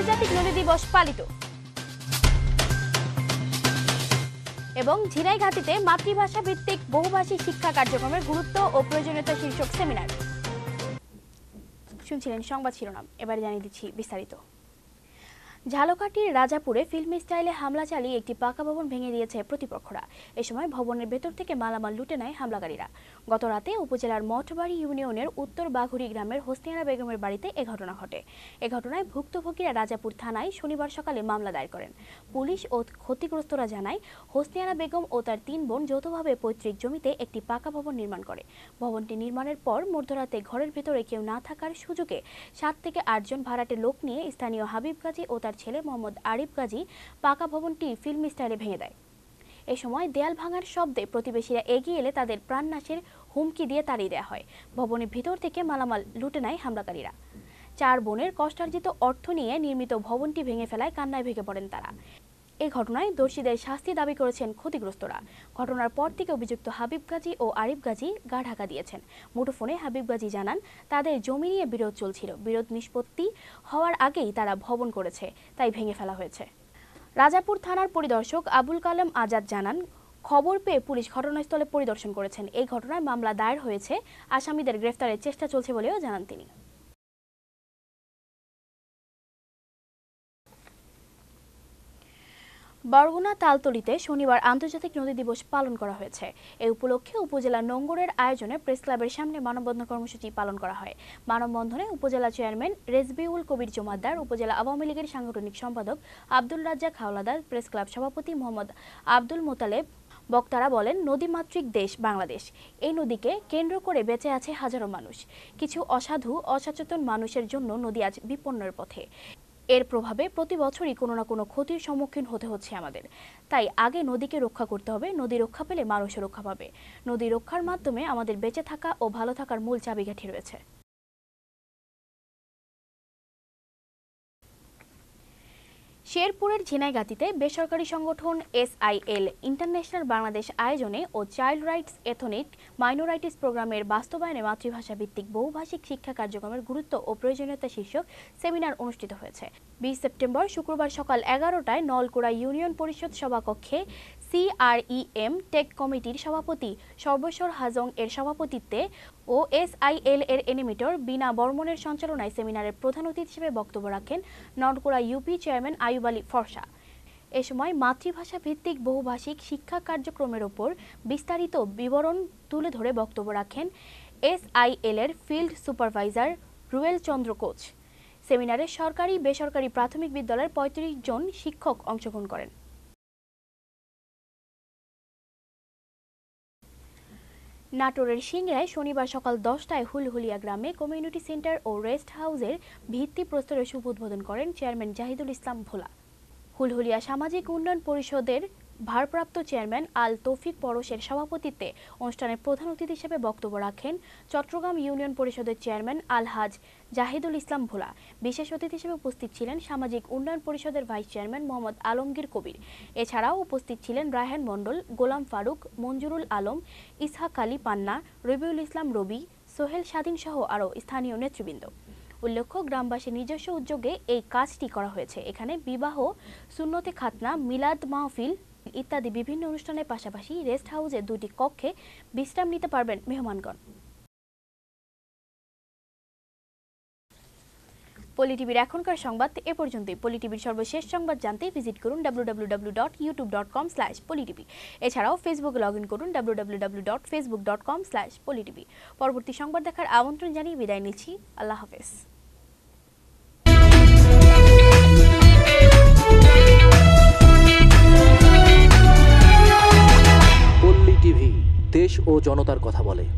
আন্তর্জাতিক নদী দিবস পালিত এবং ঝিনাইঘাটিতে মাতৃভাষা ভিত্তিক বহুভাষী শিক্ষা কার্যক্রমের গুরুত্ব ও প্রয়োজনীয়তা শীর্ষক সেমিনার শুনছিলেন সংবাদ শিরোনাম এবারে জানিয়ে দিচ্ছি বিস্তারিত ঝালকাঠির রাজাপুরে ফিল্মি স্টাইলে হামলা চালিয়ে একটি পাকা ভবন ভেঙে দিয়েছে প্রতিপক্ষরা এ সময় ভবনের ভেতর থেকে মালামাল লুটে নেয় হামলাকারীরা গত রাতে উপজেলার মঠবাড়ি ইউনিয়নের উত্তর বাঘুরি গ্রামের হোসনিয়ারা বেগমের বাড়িতে এ ঘটনা ঘটে এ ঘটনায় ভুক্তভোগীরা রাজাপুর থানায় শনিবার সকালে মামলা দায়ের করেন পুলিশ ও ক্ষতিগ্রস্তরা জানায় হোসনিয়ারা বেগম ও তার তিন বোন যৌথভাবে পৈতৃক জমিতে একটি পাকা ভবন নির্মাণ করে ভবনটি নির্মাণের পর মধ্যরাতে ঘরের ভেতরে কেউ না থাকার সুযোগে সাত থেকে আটজন ভাড়াটে লোক নিয়ে স্থানীয় হাবিব গাজী ও তার তার ছেলে মোহাম্মদ আরিফ গাজী পাকা ভবনটি ফিল্ম স্টাইলে ভেঙে দেয় এ সময় দেয়াল ভাঙার শব্দে প্রতিবেশীরা এগিয়ে এলে তাদের প্রাণনাশের হুমকি দিয়ে তাড়িয়ে দেওয়া হয় ভবনের ভিতর থেকে মালামাল লুটে নেয় হামলাকারীরা চার বোনের কষ্টার্জিত অর্থ নিয়ে নির্মিত ভবনটি ভেঙে ফেলায় কান্নায় ভেঙে পড়েন তারা এ ঘটনায় দোষীদের শাস্তি দাবি করেছেন ক্ষতিগ্রস্তরা ঘটনার পর থেকে অভিযুক্ত হাবিব গাজী ও আরিফ গাজী গা ঢাকা দিয়েছেন মুঠোফোনে হাবিব গাজী জানান তাদের জমি নিয়ে বিরোধ চলছিল বিরোধ নিষ্পত্তি হওয়ার আগেই তারা ভবন করেছে তাই ভেঙে ফেলা হয়েছে রাজাপুর থানার পরিদর্শক আবুল কালাম আজাদ জানান খবর পেয়ে পুলিশ ঘটনাস্থলে পরিদর্শন করেছেন এই ঘটনায় মামলা দায়ের হয়েছে আসামিদের গ্রেফতারের চেষ্টা চলছে বলেও জানান তিনি বরগুনা তালতলিতে শনিবার আন্তর্জাতিক নদী দিবস পালন করা হয়েছে এ উপলক্ষে উপজেলা নোঙ্গরের আয়োজনে প্রেস ক্লাবের সামনে মানববন্ধন কর্মসূচি পালন করা হয় মানববন্ধনে উপজেলা চেয়ারম্যান রেজবিউল কবির জমাদ্দার উপজেলা আওয়ামী লীগের সাংগঠনিক সম্পাদক আব্দুল রাজ্জাক হাওলাদার প্রেস ক্লাব সভাপতি মোহাম্মদ আব্দুল মোতালেব বক্তারা বলেন নদীমাতৃক দেশ বাংলাদেশ এই নদীকে কেন্দ্র করে বেঁচে আছে হাজারো মানুষ কিছু অসাধু অসচেতন মানুষের জন্য নদী আজ বিপন্নের পথে এর প্রভাবে প্রতি বছরই কোনো না কোনো ক্ষতির সম্মুখীন হতে হচ্ছে আমাদের তাই আগে নদীকে রক্ষা করতে হবে নদী রক্ষা পেলে মানুষও রক্ষা পাবে নদী রক্ষার মাধ্যমে আমাদের বেঁচে থাকা ও ভালো থাকার মূল চাবিকাঠি রয়েছে শেরপুরের ঝিনাইগাতিতে বেসরকারি সংগঠন এসআইএল ইন্টারন্যাশনাল বাংলাদেশ আয়োজনে ও চাইল্ড রাইটস এথনিক মাইনরাইটিস প্রোগ্রামের বাস্তবায়নে মাতৃভাষাভিত্তিক বহুভাষিক শিক্ষা কার্যক্রমের গুরুত্ব ও প্রয়োজনীয়তা শীর্ষক সেমিনার অনুষ্ঠিত হয়েছে বিশ সেপ্টেম্বর শুক্রবার সকাল এগারোটায় নলকুড়া ইউনিয়ন পরিষদ সভাকক্ষে সিআরইএম টেক কমিটির সভাপতি সর্বেশ্বর হাজং এর সভাপতিত্বে ও এসআইএল এর এনিমিটর বিনা বর্মনের সঞ্চালনায় সেমিনারের প্রধান অতিথি হিসেবে বক্তব্য রাখেন নটগোড়া ইউপি চেয়ারম্যান আয়ুব আলী ফরসা এ সময় মাতৃভাষা ভিত্তিক বহুভাষিক শিক্ষা কার্যক্রমের ওপর বিস্তারিত বিবরণ তুলে ধরে বক্তব্য রাখেন এসআইএল এর ফিল্ড সুপারভাইজার রুয়েল চন্দ্র কোচ সেমিনারে সরকারি বেসরকারি প্রাথমিক বিদ্যালয়ের পঁয়ত্রিশ জন শিক্ষক অংশগ্রহণ করেন নাটোরের সিংড়ায় শনিবার সকাল দশটায় হুলহুলিয়া গ্রামে কমিউনিটি সেন্টার ও রেস্ট হাউসের প্রস্তরের শুভ উদ্বোধন করেন চেয়ারম্যান জাহিদুল ইসলাম ভোলা হুলহুলিয়া সামাজিক উন্নয়ন পরিষদের ভারপ্রাপ্ত চেয়ারম্যান আল তৌফিক পরশের সভাপতিত্বে অনুষ্ঠানে প্রধান অতিথি হিসেবে বক্তব্য রাখেন চট্টগ্রাম ইউনিয়ন পরিষদের চেয়ারম্যান আলহাজ জাহিদুল ইসলাম ভোলা বিশেষ অতিথি হিসেবে উপস্থিত ছিলেন সামাজিক উন্নয়ন পরিষদের ভাইস চেয়ারম্যান মোহাম্মদ আলমগীর কবির এছাড়াও উপস্থিত ছিলেন রায়হান মণ্ডল গোলাম ফারুক মঞ্জুরুল আলম ইসহাক আলী পান্না রবিউল ইসলাম রবি সোহেল স্বাধীন সহ আরও স্থানীয় নেতৃবৃন্দ উল্লেখ্য গ্রামবাসীর নিজস্ব উদ্যোগে এই কাজটি করা হয়েছে এখানে বিবাহ সুন্নতে খাতনা মিলাদ মাহফিল ইত্যাদি বিভিন্ন অনুষ্ঠানের পাশাপাশি রেস্ট হাউসে দুটি কক্ষে বিশ্রাম নিতে পারবেন মেহমানগণ পলিটিভির এখনকার সংবাদ এ পর্যন্তই পলিটিভির সর্বশেষ সংবাদ জানতে ভিজিট করুন www.youtube.com পলিটিভি এছাড়াও ফেসবুকে লগ ইন করুন www.facebook.com পলিটিভি পরবর্তী সংবাদ দেখার আমন্ত্রণ জানিয়ে বিদায় নিচ্ছি আল্লাহ হাফেজ ও জনতার কথা বলে